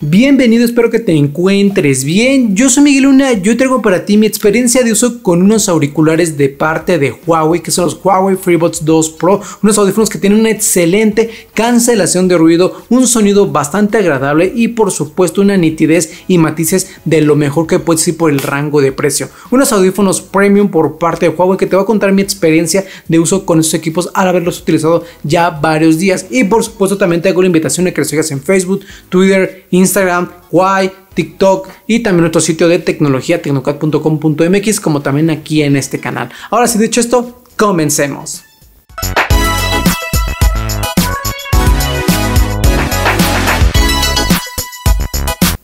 Bienvenido, espero que te encuentres bien. Yo soy Miguel Luna, yo traigo para ti mi experiencia de uso con unos auriculares de parte de Huawei, que son los Huawei FreeBuds 2 Pro, unos audífonos que tienen una excelente cancelación de ruido, un sonido bastante agradable y por supuesto una nitidez y matices de lo mejor que puedes ir por el rango de precio. Unos audífonos premium por parte de Huawei que te voy a contar mi experiencia de uso con estos equipos al haberlos utilizado ya varios días. Y por supuesto también te hago la invitación a que los sigas en Facebook, Twitter, Instagram, Instagram, Y, TikTok y también nuestro sitio de tecnología tecnocat.com.mx como también aquí en este canal. Ahora sí, dicho esto, comencemos.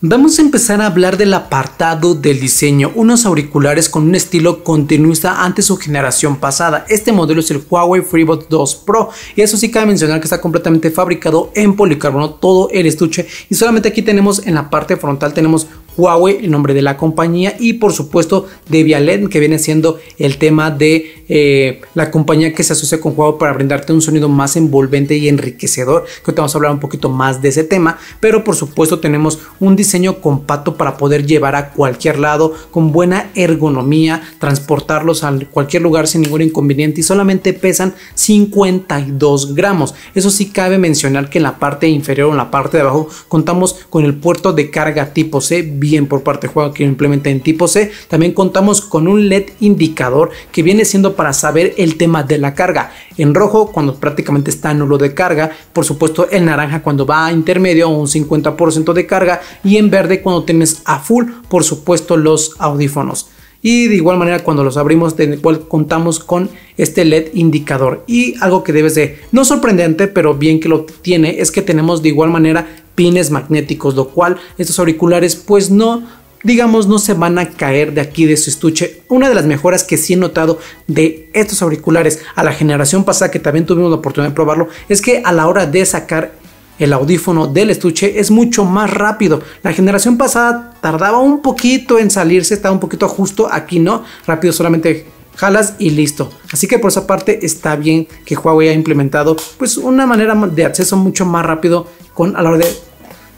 Vamos a empezar a hablar del apartado del diseño, unos auriculares con un estilo continuista ante su generación pasada. Este modelo es el Huawei FreeBot 2 Pro y eso sí cabe mencionar que está completamente fabricado en policarbono todo el estuche y solamente aquí tenemos en la parte frontal tenemos Huawei, el nombre de la compañía y por supuesto de Vialet que viene siendo el tema de eh, la compañía que se asocia con juego para brindarte un sonido más envolvente y enriquecedor, que te vamos a hablar un poquito más de ese tema, pero por supuesto tenemos un diseño compacto para poder llevar a cualquier lado con buena ergonomía, transportarlos a cualquier lugar sin ningún inconveniente y solamente pesan 52 gramos. Eso sí cabe mencionar que en la parte inferior o en la parte de abajo contamos con el puerto de carga tipo C, bien por parte de Huawei que lo implementa en tipo C. También contamos con un LED indicador que viene siendo para saber el tema de la carga. En rojo cuando prácticamente está nulo de carga, por supuesto en naranja cuando va a intermedio un 50% de carga y en verde cuando tienes a full, por supuesto los audífonos. Y de igual manera cuando los abrimos, de contamos con este LED indicador. Y algo que debes de, no sorprendente, pero bien que lo tiene, es que tenemos de igual manera pines magnéticos, lo cual estos auriculares pues no digamos, no se van a caer de aquí de su estuche. Una de las mejoras que sí he notado de estos auriculares a la generación pasada, que también tuvimos la oportunidad de probarlo, es que a la hora de sacar el audífono del estuche es mucho más rápido. La generación pasada tardaba un poquito en salirse, estaba un poquito justo, aquí no, rápido solamente jalas y listo. Así que por esa parte está bien que Huawei ha implementado pues una manera de acceso mucho más rápido con a la hora de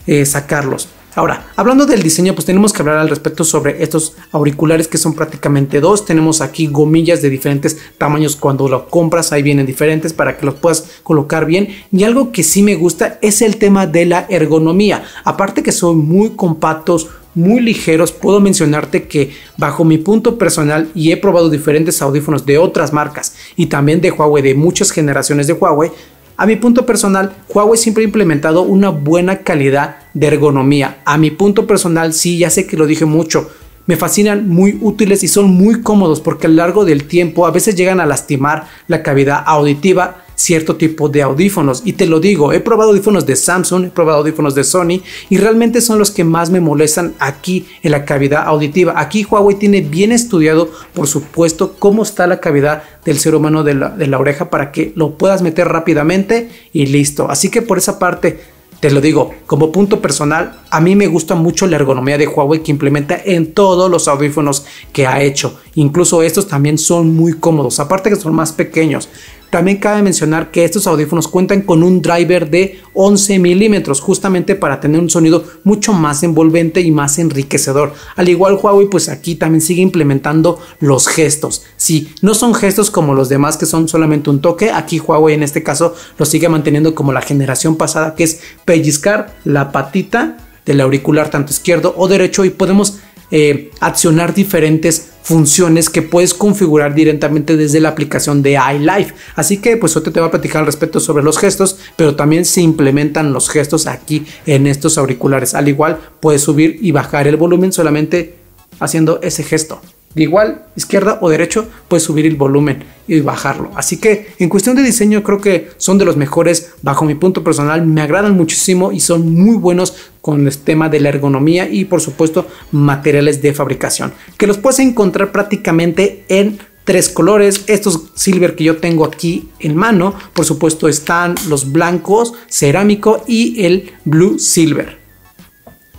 eh, sacarlos. Ahora, hablando del diseño, pues tenemos que hablar al respecto sobre estos auriculares que son prácticamente dos. Tenemos aquí gomillas de diferentes tamaños cuando lo compras, ahí vienen diferentes para que los puedas colocar bien. Y algo que sí me gusta es el tema de la ergonomía. Aparte que son muy compactos, muy ligeros, puedo mencionarte que bajo mi punto personal y he probado diferentes audífonos de otras marcas y también de Huawei, de muchas generaciones de Huawei, a mi punto personal, Huawei siempre ha implementado una buena calidad de ergonomía. A mi punto personal, sí, ya sé que lo dije mucho, me fascinan, muy útiles y son muy cómodos porque a lo largo del tiempo a veces llegan a lastimar la cavidad auditiva cierto tipo de audífonos. Y te lo digo, he probado audífonos de Samsung, he probado audífonos de Sony y realmente son los que más me molestan aquí en la cavidad auditiva. Aquí Huawei tiene bien estudiado, por supuesto, cómo está la cavidad del ser humano de la, de la oreja para que lo puedas meter rápidamente y listo. Así que por esa parte... Te lo digo, como punto personal, a mí me gusta mucho la ergonomía de Huawei que implementa en todos los audífonos que ha hecho. Incluso estos también son muy cómodos, aparte que son más pequeños. También cabe mencionar que estos audífonos cuentan con un driver de 11 milímetros, justamente para tener un sonido mucho más envolvente y más enriquecedor. Al igual Huawei, pues aquí también sigue implementando los gestos. Si no son gestos como los demás que son solamente un toque, aquí Huawei en este caso lo sigue manteniendo como la generación pasada, que es pellizcar la patita del auricular tanto izquierdo o derecho y podemos eh, accionar diferentes funciones que puedes configurar directamente desde la aplicación de iLife. Así que pues otro te voy a platicar al respecto sobre los gestos, pero también se implementan los gestos aquí en estos auriculares. Al igual puedes subir y bajar el volumen solamente haciendo ese gesto de igual izquierda o derecho, puedes subir el volumen y bajarlo. Así que en cuestión de diseño creo que son de los mejores bajo mi punto personal, me agradan muchísimo y son muy buenos con el tema de la ergonomía y por supuesto materiales de fabricación, que los puedes encontrar prácticamente en tres colores. Estos silver que yo tengo aquí en mano, por supuesto están los blancos, cerámico y el blue silver.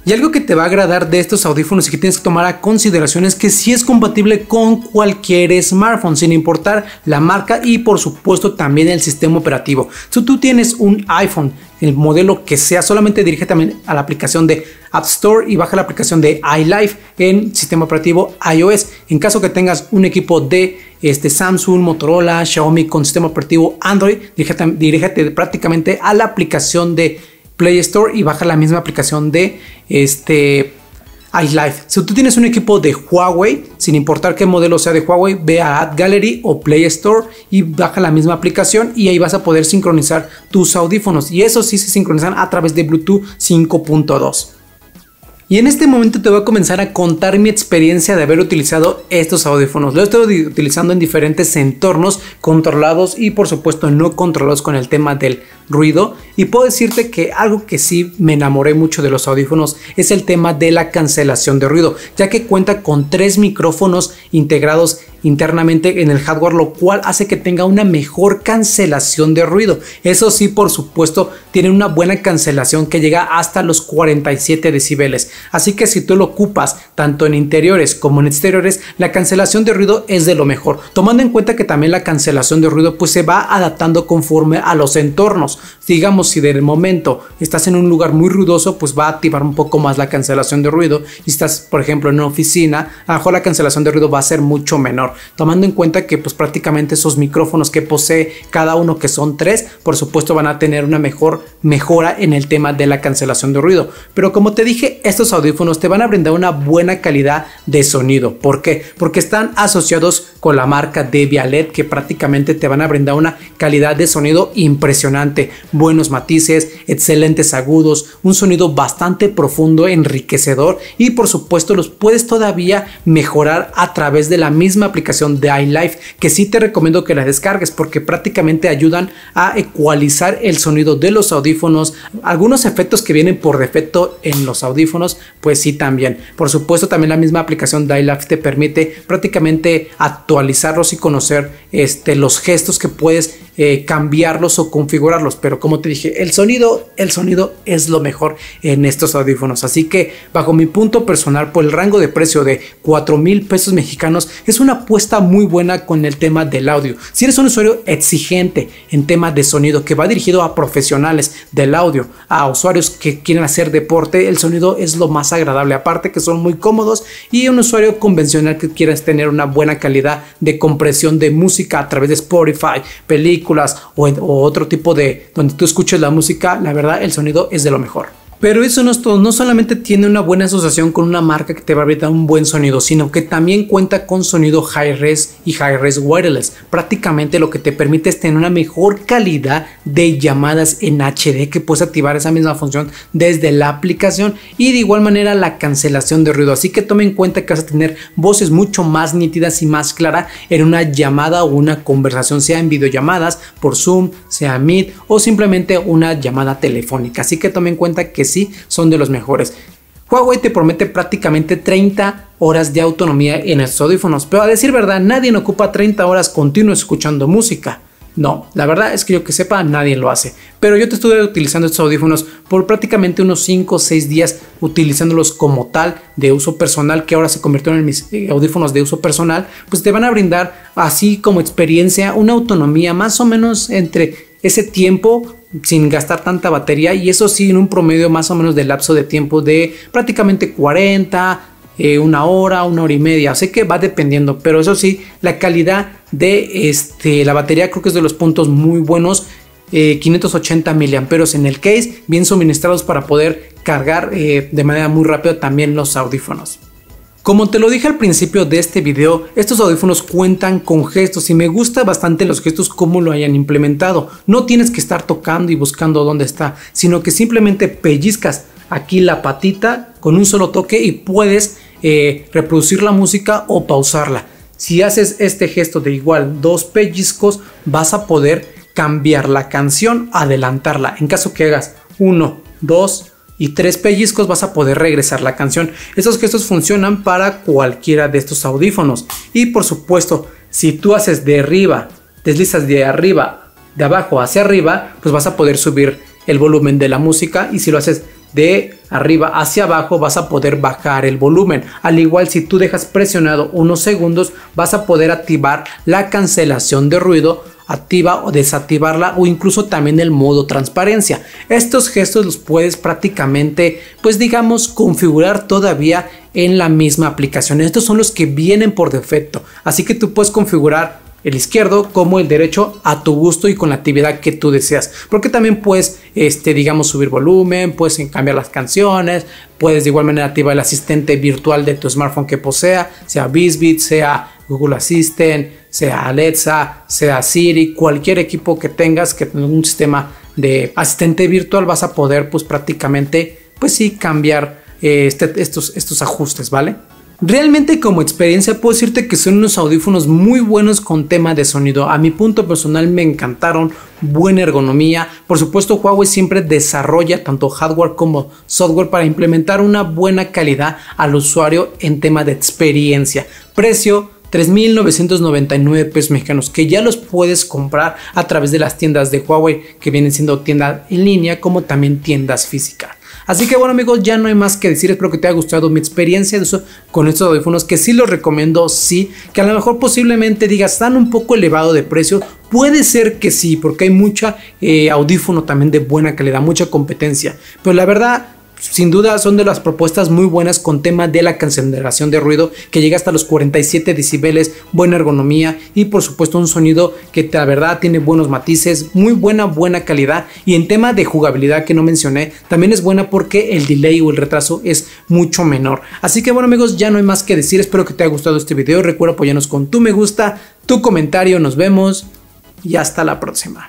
Y algo que te va a agradar de estos audífonos y que tienes que tomar a consideración es que si es compatible con cualquier smartphone, sin importar la marca y por supuesto también el sistema operativo. Si tú tienes un iPhone, el modelo que sea, solamente dirígete también a la aplicación de App Store y baja la aplicación de iLife en sistema operativo iOS. En caso que tengas un equipo de este, Samsung, Motorola, Xiaomi con sistema operativo Android, dirígete, dirígete prácticamente a la aplicación de Play Store y baja la misma aplicación de este iLife. Si tú tienes un equipo de Huawei, sin importar qué modelo sea de Huawei, ve a Ad Gallery o Play Store y baja la misma aplicación y ahí vas a poder sincronizar tus audífonos. Y eso sí se sincronizan a través de Bluetooth 5.2. Y en este momento te voy a comenzar a contar mi experiencia de haber utilizado estos audífonos. Lo he estado utilizando en diferentes entornos controlados y por supuesto no controlados con el tema del ruido. Y puedo decirte que algo que sí me enamoré mucho de los audífonos es el tema de la cancelación de ruido, ya que cuenta con tres micrófonos integrados internamente en el hardware, lo cual hace que tenga una mejor cancelación de ruido. Eso sí, por supuesto, tiene una buena cancelación que llega hasta los 47 decibeles. Así que si tú lo ocupas tanto en interiores como en exteriores, la cancelación de ruido es de lo mejor. Tomando en cuenta que también la cancelación de ruido pues se va adaptando conforme a los entornos. Digamos si de momento estás en un lugar muy ruidoso, pues va a activar un poco más la cancelación de ruido. Y estás, por ejemplo, en una oficina, a lo mejor la cancelación de ruido va a ser mucho menor tomando en cuenta que pues prácticamente esos micrófonos que posee cada uno que son tres, por supuesto van a tener una mejor mejora en el tema de la cancelación de ruido. Pero como te dije, estos audífonos te van a brindar una buena calidad de sonido. ¿Por qué? Porque están asociados con la marca de Vialet que prácticamente te van a brindar una calidad de sonido impresionante, buenos matices, excelentes agudos, un sonido bastante profundo, enriquecedor y por supuesto los puedes todavía mejorar a través de la misma aplicación de iLife, que sí te recomiendo que la descargues porque prácticamente ayudan a ecualizar el sonido de los audífonos. Algunos efectos que vienen por defecto en los audífonos, pues sí también. Por supuesto, también la misma aplicación de iLife te permite prácticamente actualizarlos y conocer este, los gestos que puedes eh, cambiarlos o configurarlos. Pero como te dije, el sonido, el sonido es lo mejor en estos audífonos. Así que bajo mi punto personal, por el rango de precio de 4 mil pesos mexicanos, es una apuesta muy buena con el tema del audio. Si eres un usuario exigente en tema de sonido que va dirigido a profesionales del audio, a usuarios que quieren hacer deporte, el sonido es lo más agradable. Aparte que son muy cómodos y un usuario convencional que quieras tener una buena calidad de compresión de música a través de Spotify, películas, o, o otro tipo de donde tú escuches la música, la verdad el sonido es de lo mejor. Pero eso no, es todo. no solamente tiene una buena asociación con una marca que te va a brindar un buen sonido, sino que también cuenta con sonido high-res y high-res wireless. Prácticamente lo que te permite es tener una mejor calidad de llamadas en HD que puedes activar esa misma función desde la aplicación y de igual manera la cancelación de ruido. Así que tome en cuenta que vas a tener voces mucho más nítidas y más claras en una llamada o una conversación, sea en videollamadas por Zoom, sea Meet o simplemente una llamada telefónica. Así que tome en cuenta que sí son de los mejores. Huawei te promete prácticamente 30 horas de autonomía en estos audífonos, pero a decir verdad, nadie ocupa 30 horas continuas escuchando música. No, la verdad es que yo que sepa, nadie lo hace. Pero yo te estuve utilizando estos audífonos por prácticamente unos 5 o 6 días, utilizándolos como tal de uso personal, que ahora se convirtieron en mis eh, audífonos de uso personal, pues te van a brindar así como experiencia una autonomía más o menos entre ese tiempo sin gastar tanta batería y eso sí en un promedio más o menos de lapso de tiempo de prácticamente 40, eh, una hora, una hora y media, sé que va dependiendo, pero eso sí, la calidad de este, la batería creo que es de los puntos muy buenos. 580 eh, mAh en el case, bien suministrados para poder cargar eh, de manera muy rápida también los audífonos. Como te lo dije al principio de este video, estos audífonos cuentan con gestos y me gusta bastante los gestos como lo hayan implementado. No tienes que estar tocando y buscando dónde está, sino que simplemente pellizcas aquí la patita con un solo toque y puedes eh, reproducir la música o pausarla. Si haces este gesto de igual dos pellizcos, vas a poder cambiar la canción, adelantarla. En caso que hagas dos, 2, y tres pellizcos vas a poder regresar la canción. Estos gestos funcionan para cualquiera de estos audífonos. Y por supuesto, si tú haces de arriba, deslizas de arriba, de abajo hacia arriba, pues vas a poder subir el volumen de la música y si lo haces de arriba hacia abajo vas a poder bajar el volumen. Al igual si tú dejas presionado unos segundos vas a poder activar la cancelación de ruido activa o desactivarla o incluso también el modo transparencia. Estos gestos los puedes prácticamente, pues digamos, configurar todavía en la misma aplicación. Estos son los que vienen por defecto. Así que tú puedes configurar el izquierdo como el derecho a tu gusto y con la actividad que tú deseas. Porque también puedes, este, digamos, subir volumen, puedes cambiar las canciones, puedes de igual manera activar el asistente virtual de tu smartphone que posea, sea Bisbit, sea Google Assistant, sea Alexa, sea Siri, cualquier equipo que tengas que tenga un sistema de asistente virtual vas a poder pues prácticamente pues sí cambiar eh, este, estos, estos ajustes, ¿vale? Realmente como experiencia puedo decirte que son unos audífonos muy buenos con tema de sonido. A mi punto personal me encantaron, buena ergonomía. Por supuesto Huawei siempre desarrolla tanto hardware como software para implementar una buena calidad al usuario en tema de experiencia. Precio 3.999 pesos mexicanos que ya los puedes comprar a través de las tiendas de Huawei que vienen siendo tiendas en línea como también tiendas físicas. Así que bueno amigos, ya no hay más que decir, espero que te haya gustado mi experiencia con estos audífonos que sí los recomiendo, sí, que a lo mejor posiblemente digas, están un poco elevado de precio, Puede ser que sí, porque hay mucha eh, audífono también de buena calidad, mucha competencia. Pero la verdad, sin duda son de las propuestas muy buenas con tema de la cancelación de ruido que llega hasta los 47 decibeles, buena ergonomía y por supuesto un sonido que la verdad tiene buenos matices, muy buena, buena calidad y en tema de jugabilidad que no mencioné también es buena porque el delay o el retraso es mucho menor. Así que bueno amigos ya no hay más que decir, espero que te haya gustado este video, recuerda apoyarnos con tu me gusta, tu comentario, nos vemos y hasta la próxima.